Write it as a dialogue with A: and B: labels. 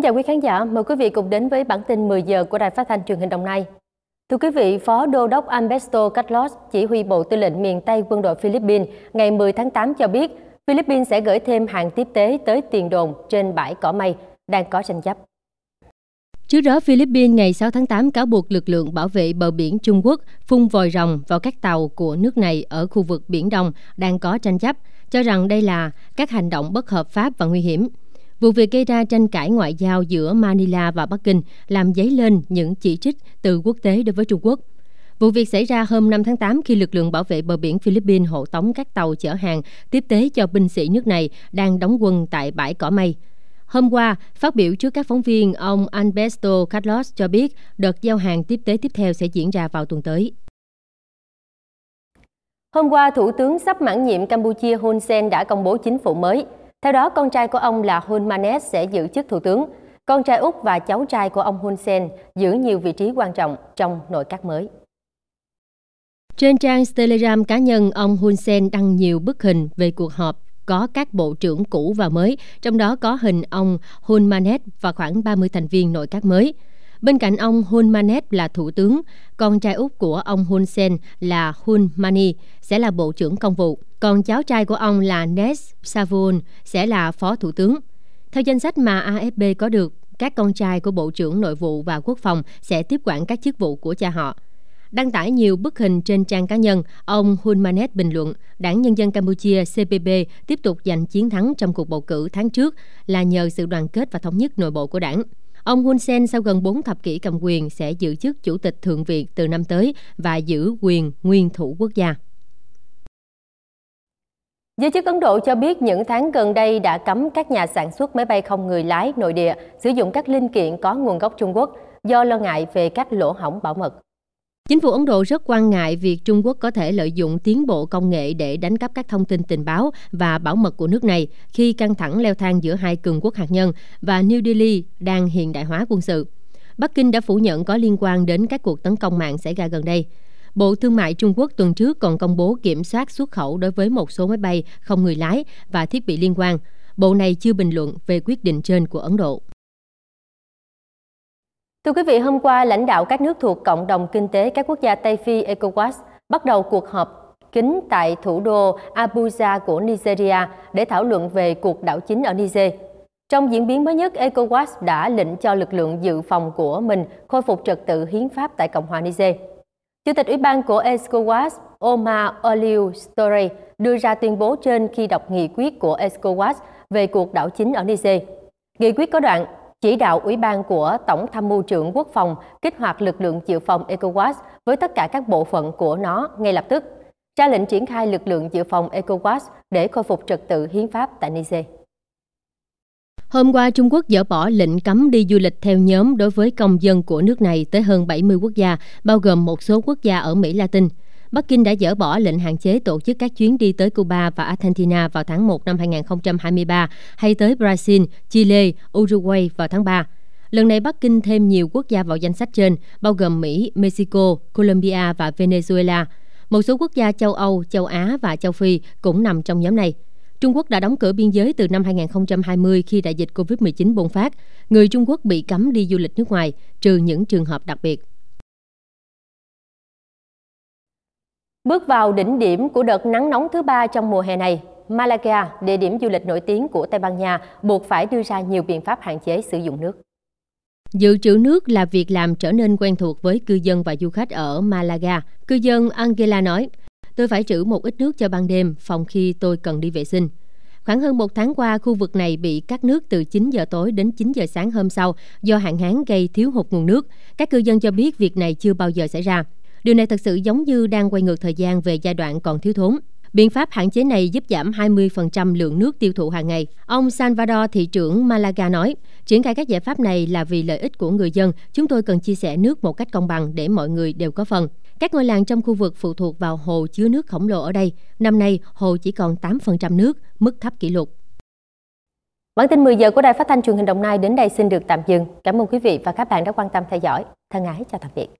A: Kính chào quý khán giả, mời quý vị cùng đến với bản tin 10 giờ của Đài Phát thanh Truyền hình Đồng Nai. Thưa quý vị, Phó Đô đốc Alberto Carlos, chỉ huy Bộ Tư lệnh miền Tây quân đội Philippines ngày 10 tháng 8 cho biết, Philippines sẽ gửi thêm hàng tiếp tế tới tiền đồn trên bãi cỏ mây đang có tranh chấp. Trước đó, Philippines ngày 6 tháng 8 cáo buộc lực lượng bảo vệ bờ biển Trung Quốc phun vòi rồng vào các tàu của nước này ở khu vực Biển Đông đang có tranh chấp, cho rằng đây là các hành động bất hợp pháp và nguy hiểm. Vụ việc gây ra tranh cãi ngoại giao giữa Manila và Bắc Kinh làm dấy lên những chỉ trích từ quốc tế đối với Trung Quốc. Vụ việc xảy ra hôm 5 tháng 8 khi lực lượng bảo vệ bờ biển Philippines hộ tống các tàu chở hàng tiếp tế cho binh sĩ nước này đang đóng quân tại bãi cỏ mây. Hôm qua, phát biểu trước các phóng viên, ông Alberto Carlos cho biết đợt giao hàng tiếp tế tiếp theo sẽ diễn ra vào tuần tới. Hôm qua, Thủ tướng sắp mãn nhiệm Campuchia Hun Sen đã công bố chính phủ mới. Theo đó, con trai của ông là Hun Manet sẽ giữ chức thủ tướng. Con trai Úc và cháu trai của ông Hun Sen giữ nhiều vị trí quan trọng trong nội các mới. Trên trang Telegram cá nhân, ông Hun Sen đăng nhiều bức hình về cuộc họp có các bộ trưởng cũ và mới, trong đó có hình ông Hun Manet và khoảng 30 thành viên nội các mới. Bên cạnh ông Hun Manet là thủ tướng, con trai út của ông Hun Sen là Hun Mani sẽ là bộ trưởng công vụ, còn cháu trai của ông là Nes Savun sẽ là phó thủ tướng. Theo danh sách mà AFP có được, các con trai của Bộ trưởng Nội vụ và Quốc phòng sẽ tiếp quản các chức vụ của cha họ. Đăng tải nhiều bức hình trên trang cá nhân, ông Hun Manet bình luận Đảng Nhân dân Campuchia CPP tiếp tục giành chiến thắng trong cuộc bầu cử tháng trước là nhờ sự đoàn kết và thống nhất nội bộ của đảng. Ông Hun Sen sau gần 4 thập kỷ cầm quyền sẽ giữ chức Chủ tịch Thượng viện từ năm tới và giữ quyền nguyên thủ quốc gia. Giới chức Ấn Độ cho biết những tháng gần đây đã cấm các nhà sản xuất máy bay không người lái nội địa sử dụng các linh kiện có nguồn gốc Trung Quốc do lo ngại về các lỗ hỏng bảo mật. Chính phủ Ấn Độ rất quan ngại việc Trung Quốc có thể lợi dụng tiến bộ công nghệ để đánh cắp các thông tin tình báo và bảo mật của nước này khi căng thẳng leo thang giữa hai cường quốc hạt nhân và New Delhi đang hiện đại hóa quân sự. Bắc Kinh đã phủ nhận có liên quan đến các cuộc tấn công mạng xảy ra gần đây. Bộ Thương mại Trung Quốc tuần trước còn công bố kiểm soát xuất khẩu đối với một số máy bay không người lái và thiết bị liên quan. Bộ này chưa bình luận về quyết định trên của Ấn Độ. Thưa quý vị, hôm qua lãnh đạo các nước thuộc Cộng đồng Kinh tế các quốc gia Tây Phi ECOWAS bắt đầu cuộc họp kín tại thủ đô Abuja của Nigeria để thảo luận về cuộc đảo chính ở Niger. Trong diễn biến mới nhất, ECOWAS đã lệnh cho lực lượng dự phòng của mình khôi phục trật tự hiến pháp tại Cộng hòa Niger. Chủ tịch Ủy ban của ECOWAS Omar Oliu Story đưa ra tuyên bố trên khi đọc nghị quyết của ECOWAS về cuộc đảo chính ở Niger. Nghị quyết có đoạn chỉ đạo ủy ban của Tổng tham mưu trưởng quốc phòng kích hoạt lực lượng dự phòng ECOWAS với tất cả các bộ phận của nó ngay lập tức, ra lệnh triển khai lực lượng dự phòng ECOWAS để khôi phục trật tự hiến pháp tại Niger. Hôm qua, Trung Quốc dỡ bỏ lệnh cấm đi du lịch theo nhóm đối với công dân của nước này tới hơn 70 quốc gia, bao gồm một số quốc gia ở Mỹ Latin. Bắc Kinh đã dỡ bỏ lệnh hạn chế tổ chức các chuyến đi tới Cuba và Argentina vào tháng 1 năm 2023 hay tới Brazil, Chile, Uruguay vào tháng 3. Lần này Bắc Kinh thêm nhiều quốc gia vào danh sách trên, bao gồm Mỹ, Mexico, Colombia và Venezuela. Một số quốc gia châu Âu, châu Á và châu Phi cũng nằm trong nhóm này. Trung Quốc đã đóng cửa biên giới từ năm 2020 khi đại dịch COVID-19 bùng phát. Người Trung Quốc bị cấm đi du lịch nước ngoài, trừ những trường hợp đặc biệt. Bước vào đỉnh điểm của đợt nắng nóng thứ ba trong mùa hè này, Malaga, địa điểm du lịch nổi tiếng của Tây Ban Nha, buộc phải đưa ra nhiều biện pháp hạn chế sử dụng nước. Dự trữ nước là việc làm trở nên quen thuộc với cư dân và du khách ở Malaga. Cư dân Angela nói, tôi phải trữ một ít nước cho ban đêm, phòng khi tôi cần đi vệ sinh. Khoảng hơn một tháng qua, khu vực này bị cắt nước từ 9 giờ tối đến 9 giờ sáng hôm sau do hạn hán gây thiếu hụt nguồn nước. Các cư dân cho biết việc này chưa bao giờ xảy ra. Điều này thật sự giống như đang quay ngược thời gian về giai đoạn còn thiếu thốn. Biện pháp hạn chế này giúp giảm 20% lượng nước tiêu thụ hàng ngày. Ông Salvador, thị trưởng Malaga nói, triển khai các giải pháp này là vì lợi ích của người dân. Chúng tôi cần chia sẻ nước một cách công bằng để mọi người đều có phần. Các ngôi làng trong khu vực phụ thuộc vào hồ chứa nước khổng lồ ở đây. Năm nay, hồ chỉ còn 8% nước, mức thấp kỷ lục. Bản tin 10 giờ của Đài Phát thanh truyền hình Đồng Nai đến đây xin được tạm dừng. Cảm ơn quý vị và các bạn đã quan tâm theo dõi. Thân ái chào tạm biệt.